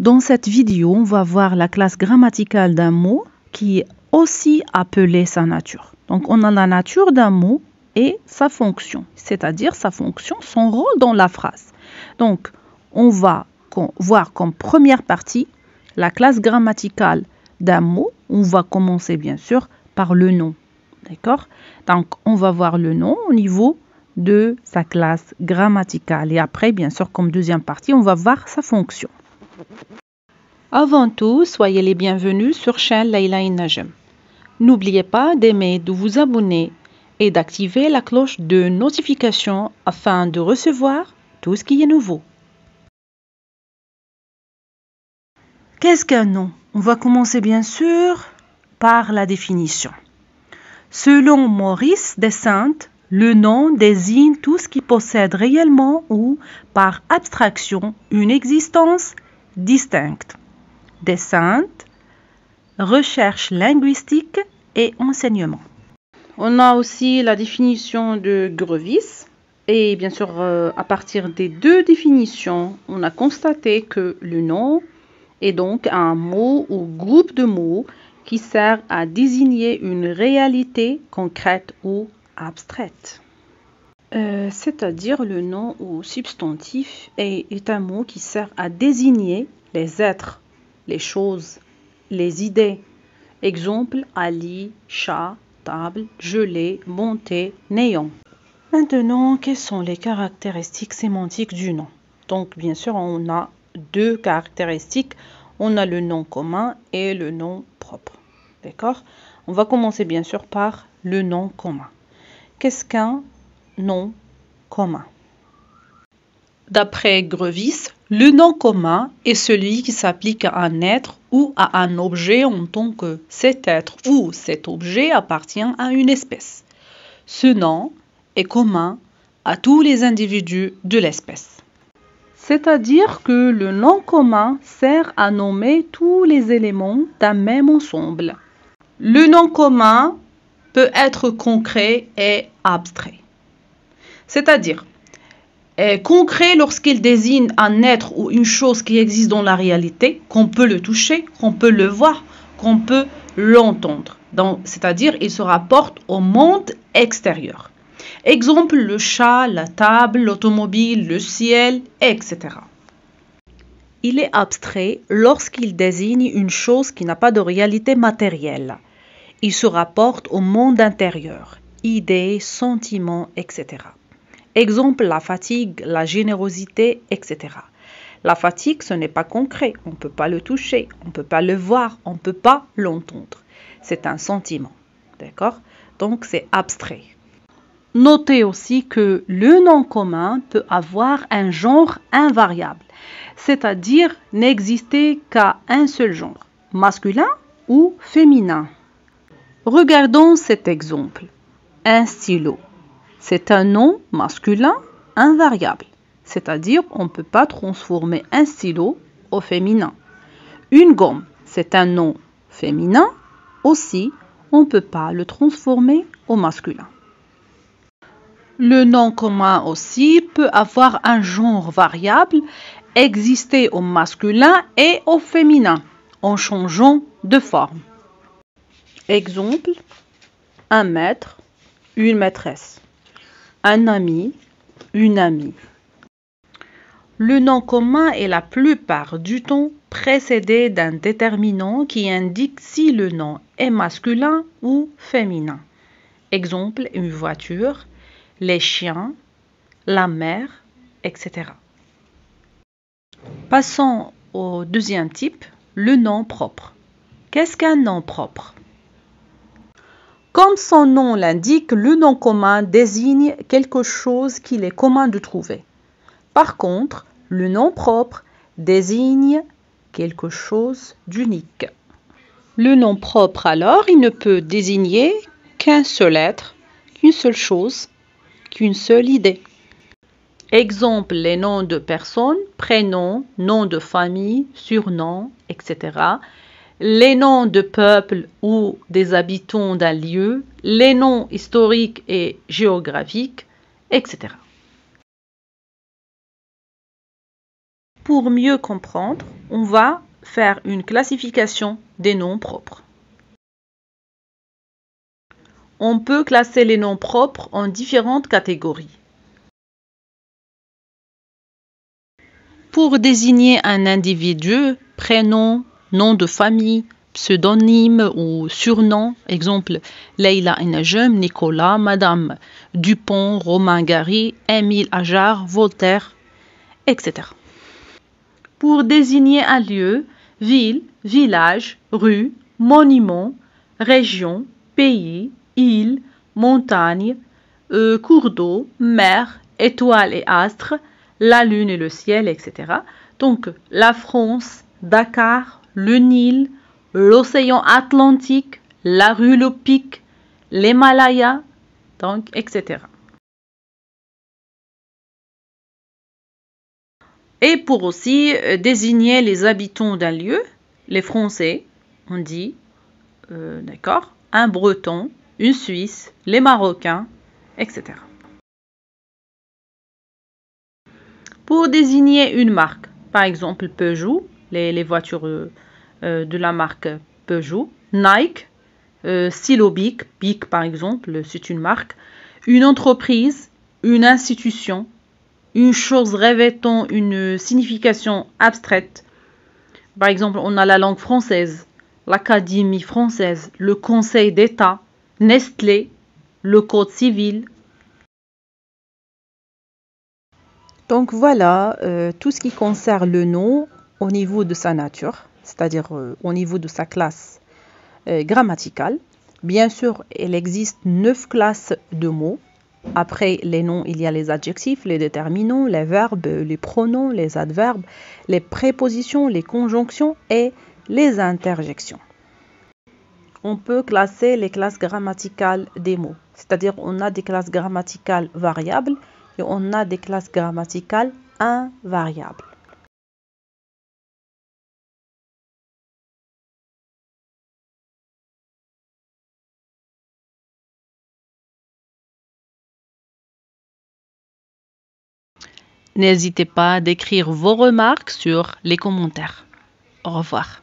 Dans cette vidéo, on va voir la classe grammaticale d'un mot qui est aussi appelée sa nature. Donc on a la nature d'un mot et sa fonction, c'est-à-dire sa fonction, son rôle dans la phrase. Donc on va voir comme première partie la classe grammaticale d'un mot. On va commencer bien sûr par le nom. D'accord Donc on va voir le nom au niveau de sa classe grammaticale. Et après, bien sûr, comme deuxième partie, on va voir sa fonction. Avant tout, soyez les bienvenus sur chaîne Leila Najem. N'oubliez pas d'aimer, de vous abonner et d'activer la cloche de notification afin de recevoir tout ce qui est nouveau. Qu'est-ce qu'un nom On va commencer bien sûr par la définition. Selon Maurice Descente, le nom désigne tout ce qui possède réellement ou par abstraction une existence distinctes descente, recherche linguistique et enseignement. On a aussi la définition de Grevis. Et bien sûr, euh, à partir des deux définitions, on a constaté que le nom est donc un mot ou groupe de mots qui sert à désigner une réalité concrète ou abstraite. Euh, c'est-à-dire le nom ou substantif est, est, un mot qui sert à désigner les êtres, les choses, les idées. Exemple, Ali, chat, table, gelée, montée, néant. Maintenant, quelles sont les caractéristiques sémantiques du nom Donc, bien sûr, on a deux caractéristiques. On a le nom commun et le nom propre. D'accord On va commencer bien sûr par le nom commun. Qu'est-ce qu'un nom commun. D'après Grevis, le nom commun est celui qui s'applique à un être ou à un objet en tant que cet être ou cet objet appartient à une espèce. Ce nom est commun à tous les individus de l'espèce. C'est-à-dire que le nom commun sert à nommer tous les éléments d'un même ensemble. Le nom commun peut être concret et abstrait. C'est-à-dire, concret lorsqu'il désigne un être ou une chose qui existe dans la réalité, qu'on peut le toucher, qu'on peut le voir, qu'on peut l'entendre. C'est-à-dire, il se rapporte au monde extérieur. Exemple, le chat, la table, l'automobile, le ciel, etc. Il est abstrait lorsqu'il désigne une chose qui n'a pas de réalité matérielle. Il se rapporte au monde intérieur, idées, sentiments, etc. Exemple, la fatigue, la générosité, etc. La fatigue, ce n'est pas concret, on ne peut pas le toucher, on ne peut pas le voir, on ne peut pas l'entendre. C'est un sentiment, d'accord Donc c'est abstrait. Notez aussi que le nom commun peut avoir un genre invariable, c'est-à-dire n'exister qu'à un seul genre, masculin ou féminin. Regardons cet exemple. Un stylo. C'est un nom masculin invariable, c'est-à-dire on ne peut pas transformer un stylo au féminin. Une gomme, c'est un nom féminin aussi, on ne peut pas le transformer au masculin. Le nom commun aussi peut avoir un genre variable, exister au masculin et au féminin en changeant de forme. Exemple, un maître, une maîtresse un ami, une amie. Le nom commun est la plupart du temps précédé d'un déterminant qui indique si le nom est masculin ou féminin. Exemple, une voiture, les chiens, la mère etc. Passons au deuxième type, le nom propre. Qu'est-ce qu'un nom propre comme son nom l'indique, le nom commun désigne quelque chose qu'il est commun de trouver. Par contre, le nom propre désigne quelque chose d'unique. Le nom propre, alors, il ne peut désigner qu'un seul être, qu'une seule chose, qu'une seule idée. Exemple, les noms de personnes, prénoms, noms de famille, surnoms, etc les noms de peuples ou des habitants d'un lieu, les noms historiques et géographiques, etc. Pour mieux comprendre, on va faire une classification des noms propres. On peut classer les noms propres en différentes catégories. Pour désigner un individu, prénom, nom de famille, pseudonyme ou surnom, exemple Leila Enajem, Nicolas, Madame Dupont, Romain Gary, Émile Ajar, Voltaire, etc. Pour désigner un lieu, ville, village, rue, monument, région, pays, île, montagne, euh, cours d'eau, mer, étoile et astre, la lune et le ciel, etc. Donc la France, Dakar, le Nil, l'océan Atlantique, la rue Pic, l'Himalaya, donc, etc. Et pour aussi euh, désigner les habitants d'un lieu, les Français, on dit, euh, d'accord, un Breton, une Suisse, les Marocains, etc. Pour désigner une marque, par exemple Peugeot, les, voitures euh, euh, de la marque Peugeot, Nike, euh, Silo Bic, par exemple, c'est une marque, une entreprise, une institution, une chose revêtant une signification abstraite. Par exemple, on a la langue française, l'Académie française, le Conseil d'État, Nestlé, le Code civil. Donc voilà tout ce qui concerne le nom au niveau de sa nature, c'est-à-dire euh, au niveau de sa classe euh, grammaticale. Bien sûr, il existe neuf classes de mots. Après les noms, il y a les adjectifs, les déterminants, les verbes, les pronoms, les adverbes, les prépositions, les conjonctions et les interjections. On peut classer les classes grammaticales des mots, c'est-à-dire on a des classes grammaticales variables et on a des classes grammaticales invariables. N'hésitez pas à d'écrire vos remarques sur les commentaires. Au revoir.